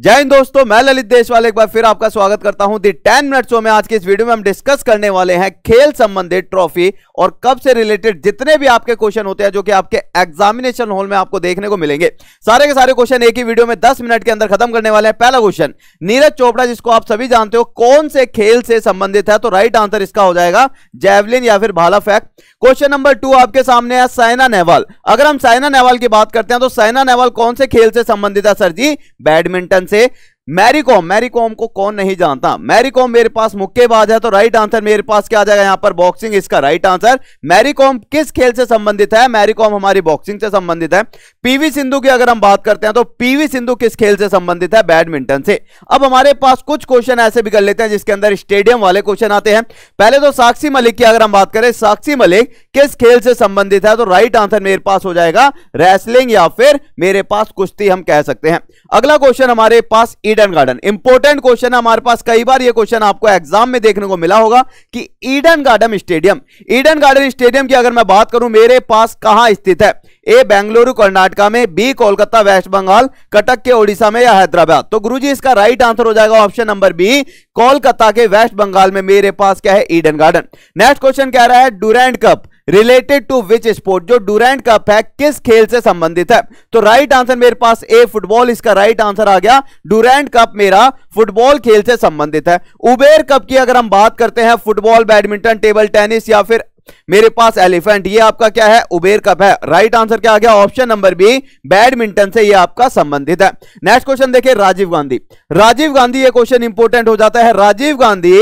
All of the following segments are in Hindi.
जय हिंद दोस्तों मैं ललित देशवाल एक बार फिर आपका स्वागत करता हूं दी टेन मिनट शो में आज के इस वीडियो में हम डिस्कस करने वाले हैं खेल संबंधित ट्रॉफी और कब से रिलेटेड जितने भी आपके क्वेश्चन होते हैं जो कि आपके एग्जामिनेशन हॉल में आपको देखने को मिलेंगे सारे के सारे क्वेश्चन एक ही वीडियो में दस मिनट के अंदर खत्म करने वाले हैं पहला क्वेश्चन नीरज चोपड़ा जिसको आप सभी जानते हो कौन से खेल से संबंधित है तो राइट आंसर इसका हो जाएगा जैवलिन या फिर भाला फेंक क्वेश्चन नंबर टू आपके सामने है साइना नेहवाल अगर हम साइना नेहवाल की बात करते हैं तो साइना नेहवाल कौन से खेल से संबंधित है सर जी बैडमिंटन से मैरीकॉम मैरीकॉम को कौन नहीं जानता मैरीकॉम मेरे पास मुक्केबाज है तो राइट आंसर मेरे पास क्या आ जाएगा यहां पर बॉक्सिंग इसका राइट आंसर मैरीकॉम किस खेल से संबंधित है मैरीकॉम हमारी बॉक्सिंग से संबंधित है पीवी सिंधु की अगर हम बात करते हैं तो पीवी सिंधु किस खेल से संबंधित है बैडमिंटन से अब हमारे पास कुछ क्वेश्चन ऐसे भी कर लेते हैं जिसके अंदर स्टेडियम वाले क्वेश्चन आते हैं पहले तो साक्षी मलिक की अगर हम बात करें साक्षी मलिक किस खेल से संबंधित है तो राइट आंसर मेरे पास हो जाएगा रेसलिंग या फिर मेरे पास कुश्ती हम कह सकते हैं अगला क्वेश्चन हमारे पास ईडन गार्डन इंपोर्टेंट क्वेश्चन है हमारे पास कई बार ये क्वेश्चन आपको एग्जाम में देखने को मिला होगा कि Eden Garden stadium Eden Garden stadium की अगर मैं बात करूं मेरे पास कहां स्थित है ए बेंगलुरु कर्नाटका में बी कोलकाता वेस्ट बंगाल कटक के ओडिशा में या हैदराबाद तो गुरुजी इसका राइट आंसर हो जाएगा ऑप्शन नंबर बी कोलकाता के वेस्ट बंगाल में मेरे पास क्या है ईडन गार्डन नेक्स्ट क्वेश्चन कह रहा है Durand cup related to which sport जो डुरैंड कप है किस खेल से संबंधित है तो राइट आंसर मेरे पास ए फुटबॉल इसका राइट आंसर आ गया डूरेंट कप मेरा फुटबॉल खेल से संबंधित है उबेर कप की अगर हम बात करते हैं फुटबॉल बैडमिंटन टेबल टेनिस या फिर मेरे पास एलिफेंट ये आपका क्या है उबेर कप है राइट आंसर क्या आ गया ऑप्शन नंबर बी बैडमिंटन से ये आपका संबंधित है नेक्स्ट क्वेश्चन देखिए राजीव गांधी राजीव गांधी ये क्वेश्चन इंपोर्टेंट हो जाता है राजीव गांधी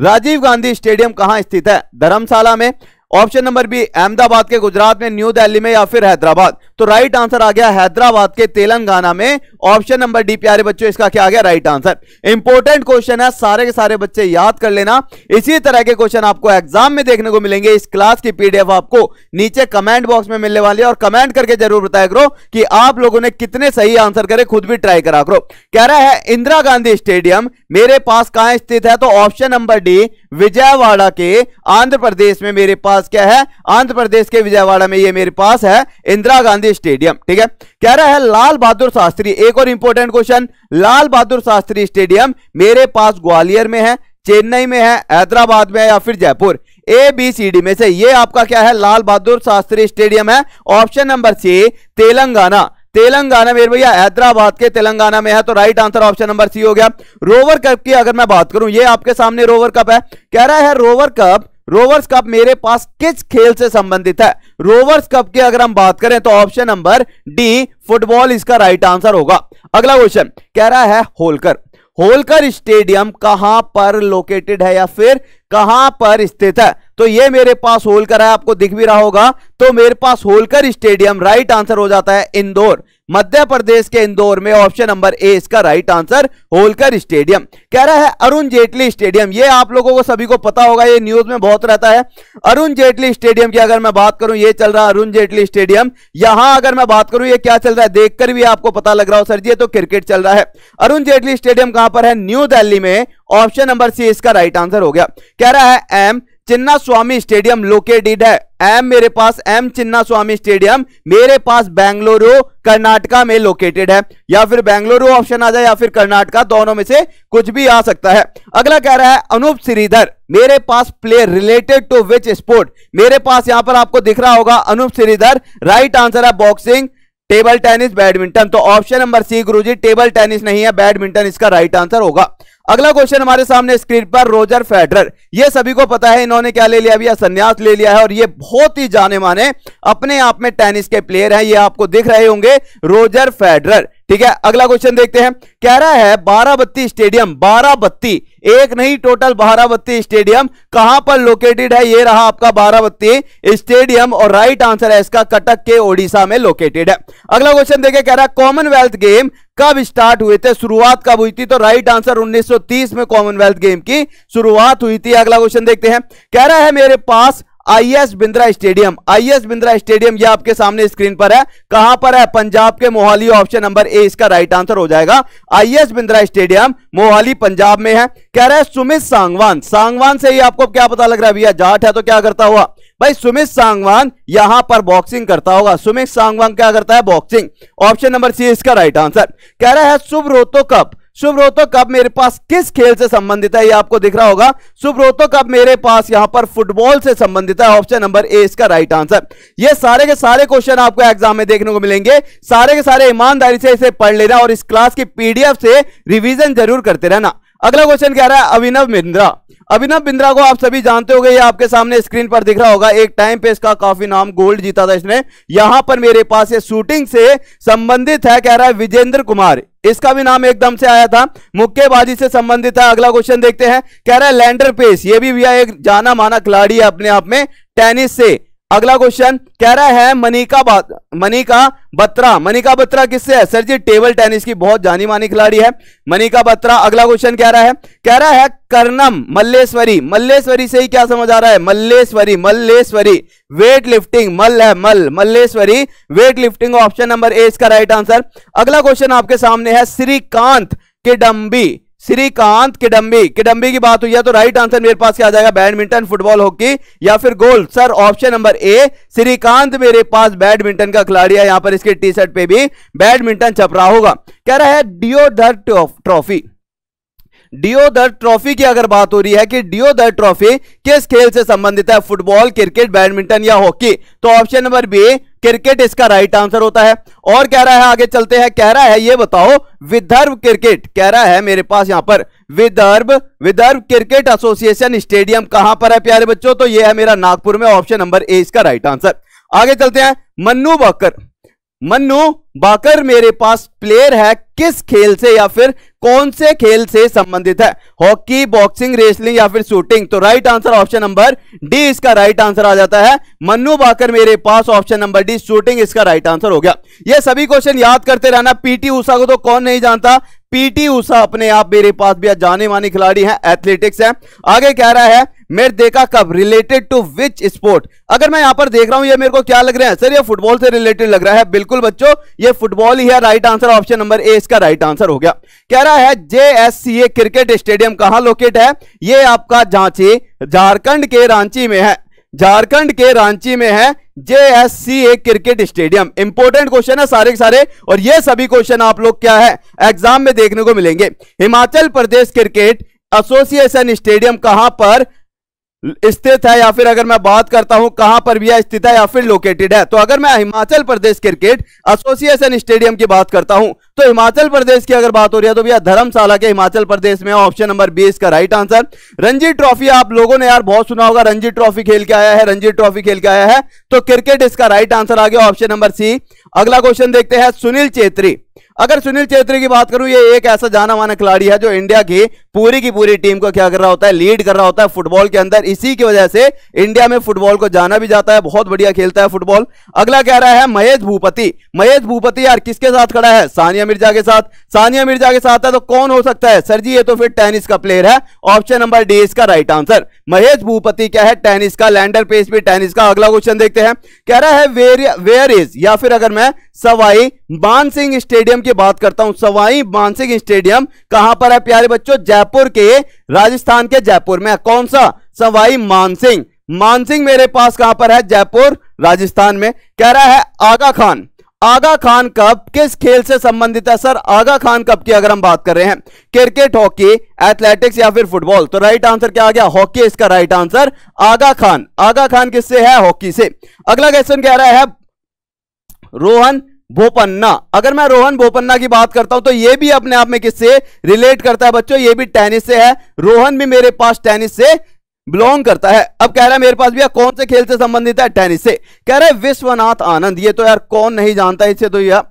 राजीव गांधी स्टेडियम कहां स्थित है धर्मशाला में ऑप्शन नंबर बी अहमदाबाद के गुजरात में न्यू दिल्ली में या फिर हैदराबाद तो राइट आंसर आ गया हैदराबाद के तेलंगाना में ऑप्शन नंबर डी प्यारे बच्चों इसका क्या आ गया राइट आंसर इंपॉर्टेंट क्वेश्चन है सारे के सारे बच्चे याद कर लेना इसी तरह के क्वेश्चन आपको एग्जाम में देखने को मिलेंगे इस क्लास की पीडीएफ आपको नीचे कमेंट बॉक्स में मिलने वाली है और कमेंट करके जरूर बताया करो कि आप लोगों ने कितने सही आंसर करे खुद भी ट्राई करा करो कह रहा है इंदिरा गांधी स्टेडियम मेरे पास कहां स्थित है तो ऑप्शन नंबर डी विजयवाड़ा के आंध्र प्रदेश में मेरे पास पास क्या है आंध्र प्रदेश के विजयवाड़ा में ये मेरे पास है इंदिरा गांधी स्टेडियम ठीक है कह रहा है लाल बहादुर शास्त्री एक और important question Lal Bahadur Shastri stadium मेरे पास ग्वालियर में है चेन्नई में है हैदराबाद में है या फिर Jaipur A B C D में से ये आपका क्या है लाल बहादुर शास्त्री स्टेडियम है option number C Telangana Telangana मेरे भैया हैदराबाद के तेलंगाना में है तो right answer option number C हो गया रोवर कप की अगर मैं बात करूं ये आपके सामने रोवर कप है कह रहा है रोवर कप रोवर्स कप मेरे पास किस खेल से संबंधित है रोवर्स कप की अगर हम बात करें तो ऑप्शन नंबर डी फुटबॉल इसका राइट आंसर होगा अगला क्वेश्चन कह रहा है होलकर होलकर स्टेडियम कहां पर लोकेटेड है या फिर कहां पर स्थित है तो ये मेरे पास होलकर है आपको दिख भी रहा होगा तो मेरे पास होलकर स्टेडियम राइट आंसर हो जाता है इंदौर मध्य प्रदेश के इंदौर में ऑप्शन नंबर ए इसका राइट आंसर होलकर स्टेडियम कह रहा है अरुण जेटली स्टेडियम ये आप लोगों को सभी को पता होगा ये न्यूज में बहुत रहता है अरुण जेटली स्टेडियम की अगर मैं बात करूं ये चल रहा है अरुण जेटली स्टेडियम यहां अगर मैं बात करूं ये क्या चल रहा है देखकर भी आपको पता लग रहा हो सर जी ये तो क्रिकेट चल रहा है अरुण जेटली स्टेडियम कहां पर है न्यू दिल्ली में ऑप्शन नंबर सी इसका राइट आंसर हो गया कह रहा है M Chinna Swamy stadium located है एम मेरे पास एम चिन्ना स्वामी स्टेडियम मेरे पास बेंगलुरु कर्नाटका में लोकेटेड है या फिर बेंगलुरु ऑप्शन आ जाए या फिर कर्नाटका दोनों में से कुछ भी आ सकता है अगला कह रहा है अनूप श्रीधर मेरे पास play related to which sport मेरे पास यहां पर आपको दिख रहा होगा अनूप श्रीधर राइट आंसर है बॉक्सिंग टेबल टेनिस बैडमिंटन तो ऑप्शन नंबर सी गुरुजी टेबल टेनिस नहीं है बैडमिंटन इसका राइट आंसर होगा अगला क्वेश्चन हमारे सामने स्क्रीन पर रोजर फेडरर ये सभी को पता है इन्होंने क्या ले लिया भैया संन्यास ले लिया है और ये बहुत ही जाने माने अपने आप में टेनिस के प्लेयर हैं ये आपको दिख रहे होंगे रोजर फेडरर ठीक है अगला क्वेश्चन देखते हैं कह रहा है बारह बत्ती स्टेडियम बारह बत्ती एक नहीं टोटल बारह बत्ती स्टेडियम कहां पर लोकेटेड है ये रहा आपका बारह बत्ती स्टेडियम और राइट आंसर है इसका कटक के ओडिशा में लोकेटेड है अगला क्वेश्चन देखे कह रहा है कॉमनवेल्थ गेम कब स्टार्ट हुए थे शुरुआत कब हुई थी तो राइट आंसर 1930 में कॉमनवेल्थ गेम की शुरुआत हुई थी अगला क्वेश्चन देखते हैं कह रहा है मेरे पास I S Bindra stadium I S Bindra stadium यह आपके सामने स्क्रीन पर है कहां पर है पंजाब के मोहाली ऑप्शन नंबर ए इसका राइट आंसर हो जाएगा I S Bindra stadium Mohali Punjab में है कह रहा है सुमित सांगवान सांगवान से ही आपको क्या पता लग रहा है भैया जाट है तो क्या करता हुआ भाई सुमित सांगवान यहां पर बॉक्सिंग करता होगा सुमित सांगवान क्या करता है बॉक्सिंग ऑप्शन नंबर सी इसका राइट आंसर कह रहा है Subroto cup Subroto cup मेरे पास किस खेल से संबंधित है ये आपको दिख रहा होगा सुब्रोतो कप मेरे पास यहां पर फुटबॉल से संबंधित है ऑप्शन नंबर ए इसका राइट आंसर ये सारे के सारे क्वेश्चन आपको एग्जाम में देखने को मिलेंगे सारे के सारे ईमानदारी से इसे पढ़ लेना और इस क्लास की पीडीएफ से रिविजन जरूर करते रहना अगला क्वेश्चन कह रहा है अभिनव बिंद्रा अभिनव बिंद्रा को आप सभी जानते हो ये आपके सामने स्क्रीन पर दिख रहा होगा एक टाइम पे इसका काफी नाम गोल्ड जीता था इसने यहां पर मेरे पास ये शूटिंग से संबंधित है कह रहा है विजेंद्र कुमार इसका भी नाम एकदम से आया था मुक्केबाजी से संबंधित है अगला क्वेश्चन देखते हैं कह रहा है लैंडर पेस ये भी भैया एक जाना माना खिलाड़ी है अपने आप में टेनिस से अगला क्वेश्चन कह रहा है मनिका मनिका बत्रा मनिका बत्रा किससे है सर जी टेबल टेनिस की बहुत जानी मानी खिलाड़ी है मनिका बत्रा अगला क्वेश्चन कह रहा है कह रहा है कर्नम मल्लेश्वरी मल्लेश्वरी से ही क्या समझ आ रहा है मल्लेश्वरी मल्लेश्वरी वेट लिफ्टिंग मल है मल Malleswari weight lifting option number A इसका राइट आंसर अगला क्वेश्चन आपके सामने है श्रीकांत किडम्बी श्रीकांत किडम्बी किडम्बी की बात हुई है तो राइट आंसर मेरे पास क्या आ जाएगा बैडमिंटन फुटबॉल हॉकी या फिर गोल सर ऑप्शन नंबर ए श्रीकांत मेरे पास बैडमिंटन का खिलाड़ी है यहां पर इसके टी शर्ट पे भी बैडमिंटन छप रहा होगा कह रहा है डिओ ट्रॉफी डिओदर ट्रॉफी की अगर बात हो रही है कि डिओदर ट्रॉफी किस खेल से संबंधित है फुटबॉल क्रिकेट बैडमिंटन या हॉकी तो ऑप्शन नंबर बी क्रिकेट इसका राइट आंसर होता है और कह रहा है आगे चलते हैं कह रहा है ये बताओ विदर्भ क्रिकेट कह रहा है मेरे पास यहां पर Vidarbha Vidarbha cricket association stadium कहां पर है प्यारे बच्चों तो यह है मेरा नागपुर में ऑप्शन नंबर ए इसका राइट आंसर आगे चलते हैं मन्नू बाकर मन्नू बाकर मेरे पास प्लेयर है किस खेल से या फिर कौन से खेल से संबंधित है हॉकी बॉक्सिंग रेसलिंग या फिर शूटिंग तो right answer option number D इसका राइट आंसर आ जाता है मनु बाकर मेरे पास ऑप्शन नंबर डी शूटिंग इसका राइट आंसर हो गया ये सभी क्वेश्चन याद करते रहना पीटी उषा को तो कौन नहीं जानता पीटी उषा अपने आप मेरे पास भी जाने माने खिलाड़ी हैं एथलेटिक्स हैं आगे कह रहा है मेर देखा कब रिलेटेड टू विच स्पोर्ट अगर मैं यहां पर देख रहा हूं ये मेरे को क्या लग रहा है सर ये फुटबॉल से रिलेटेड लग रहा है बिल्कुल बच्चों ये फुटबॉल ही है right answer option number A इसका राइट आंसर हो गया कह रहा है जे क्रिकेट स्टेडियम कहां लोकेट है ये आपका झांची झारखंड के रांची में है झारखंड के रांची में है J cricket stadium important question है सारे के सारे और ये सभी क्वेश्चन आप लोग क्या है एग्जाम में देखने को मिलेंगे Himachal Pradesh cricket association stadium कहां पर स्थित है या फिर अगर मैं बात करता हूं कहां पर भी स्थित है या फिर लोकेटेड है तो अगर मैं Himachal Pradesh cricket association stadium की बात करता हूं तो हिमाचल प्रदेश की अगर बात हो रही है तो भैया धर्मशाला के हिमाचल प्रदेश में ऑप्शन नंबर बी इसका राइट आंसर रणजी ट्रॉफी आप लोगों ने यार बहुत सुना होगा रणजी ट्रॉफी खेल के आया है रणजी ट्रॉफी खेल के आया है तो क्रिकेट इसका राइट आंसर आ गया ऑप्शन नंबर सी अगला क्वेश्चन देखते हैं सुनील चेत्री अगर सुनील छेत्री की बात करूं ये एक ऐसा जाना माना खिलाड़ी है जो इंडिया की पूरी की पूरी टीम को क्या कर रहा होता है लीड कर रहा होता है फुटबॉल के अंदर इसी की वजह से इंडिया में फुटबॉल को जाना भी जाता है बहुत बढ़िया खेलता है फुटबॉल अगला कह रहा है महेश भूपति महेश भूपति यार किसके साथ खड़ा है सानिया मिर्जा के साथ सानिया मिर्जा के साथ है तो कौन हो सकता है सर जी ये तो फिर टेनिस का प्लेयर है ऑप्शन नंबर डी इसका राइट आंसर महेश भूपति क्या है टेनिस का लैंडर पेस भी टेनिस का अगला क्वेश्चन देखते हैं कह रहा है वेर इज या फिर अगर मैं सवाई मानसिंह स्टेडियम की बात करता हूं सवाई मानसिंह स्टेडियम कहां पर है प्यारे बच्चों जयपुर के राजस्थान के जयपुर में कौन सा सवाई मानसिंह मानसिंह मेरे पास कहां पर है जयपुर राजस्थान में कह रहा है आगा खान आगा खान कप किस खेल से संबंधित है सर आगा खान कप की अगर हम बात कर रहे हैं क्रिकेट हॉकी एथलेटिक्स या फिर फुटबॉल तो राइट आंसर क्या आ गया हॉकी इसका राइट आंसर आगा खान आगा खान किससे है हॉकी से अगला क्वेश्चन कह रहा है रोहन बोपन्ना अगर मैं रोहन बोपन्ना की बात करता हूं तो ये भी अपने आप में किससे रिलेट करता है बच्चों ये भी टेनिस से है रोहन भी मेरे पास टेनिस से बिलोंग करता है अब कह रहा है मेरे पास भी कौन से खेल से संबंधित है टेनिस से कह रहे विश्वनाथ आनंद ये तो यार कौन नहीं जानता इसे तो यह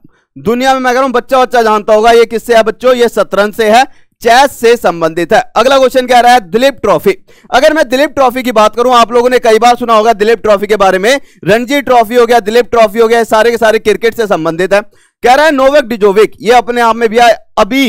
दुनिया में मैं कह रहा हूं बच्चा बच्चा जानता होगा ये किससे है बच्चों ये शतरंज से है चेस से संबंधित है अगला क्वेश्चन क्या रहा है दिलीप ट्रॉफी अगर मैं दिलीप ट्रॉफी की बात करूं आप लोगों ने कई बार सुना होगा दिलीप ट्रॉफी के बारे में रणजी ट्रॉफी हो गया दिलीप ट्रॉफी हो गया सारे के सारे क्रिकेट से संबंधित है कह रहा है नोवक डिजोविक ये अपने आप में भी अभी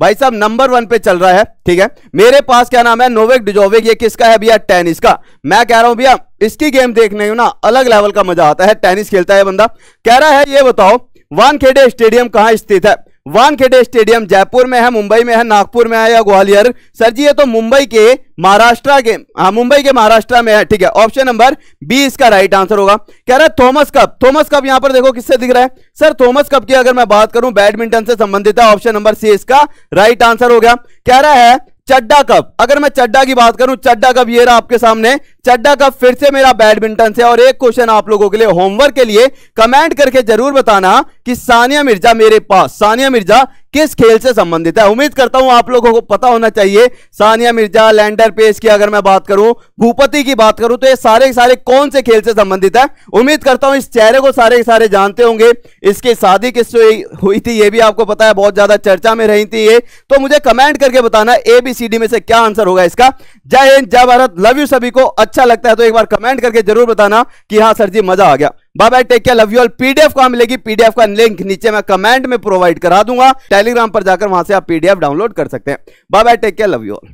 भाई साहब नंबर वन पे चल रहा है ठीक है मेरे पास क्या नाम है नोवेक डिजोविक ये किसका है भैया टेनिस का मैं कह रहा हूं भैया इसकी गेम देखने में ना अलग लेवल का मजा आता है टेनिस खेलता है बंदा कह रहा है ये बताओ वानखेड़े स्टेडियम कहां स्थित है वानखेड़े स्टेडियम जयपुर में है मुंबई में है नागपुर में है या ग्वालियर सर जी ये तो मुंबई के महाराष्ट्र के हाँ मुंबई के महाराष्ट्र में है ठीक है ऑप्शन नंबर बी इसका राइट आंसर होगा कह रहा है थॉमस कप थॉमस कप यहां पर देखो किससे दिख रहा है सर थॉमस कप की अगर मैं बात करूं बैडमिंटन से संबंधित है ऑप्शन नंबर सी इसका राइट आंसर हो गया कह रहा है चड्डा कप अगर मैं चड्डा की बात करूं चड्डा कप ये रहा आपके सामने चड्डा कप फिर से मेरा बैडमिंटन से और एक क्वेश्चन आप लोगों के लिए होमवर्क के लिए कमेंट करके जरूर बताना कि सानिया मिर्जा मेरे पास सानिया मिर्जा किस खेल से संबंधित है उम्मीद करता हूं आप लोगों को पता होना चाहिए सानिया मिर्जा लैंडर पेस की अगर मैं बात करूं भूपति की बात करूं तो ये सारे सारे कौन से खेल से संबंधित है उम्मीद करता हूं इस चेहरे को सारे सारे जानते होंगे इसकी शादी किससे हुई थी ये भी आपको पता है बहुत ज्यादा चर्चा में रही थी ये तो मुझे कमेंट करके बताना एबीसीडी में से क्या आंसर होगा इसका जय हिंद जय भारत लव यू सभी को अच्छा लगता है तो एक बार कमेंट करके जरूर बताना कि हाँ सर जी मजा आ गया bye bye take care love you all PDF कहां मिलेगी पीडीएफ का लिंक नीचे मैं कमेंट में प्रोवाइड करा दूंगा टेलीग्राम पर जाकर वहां से आप पीडीएफ डाउनलोड कर सकते हैं bye bye take care love you all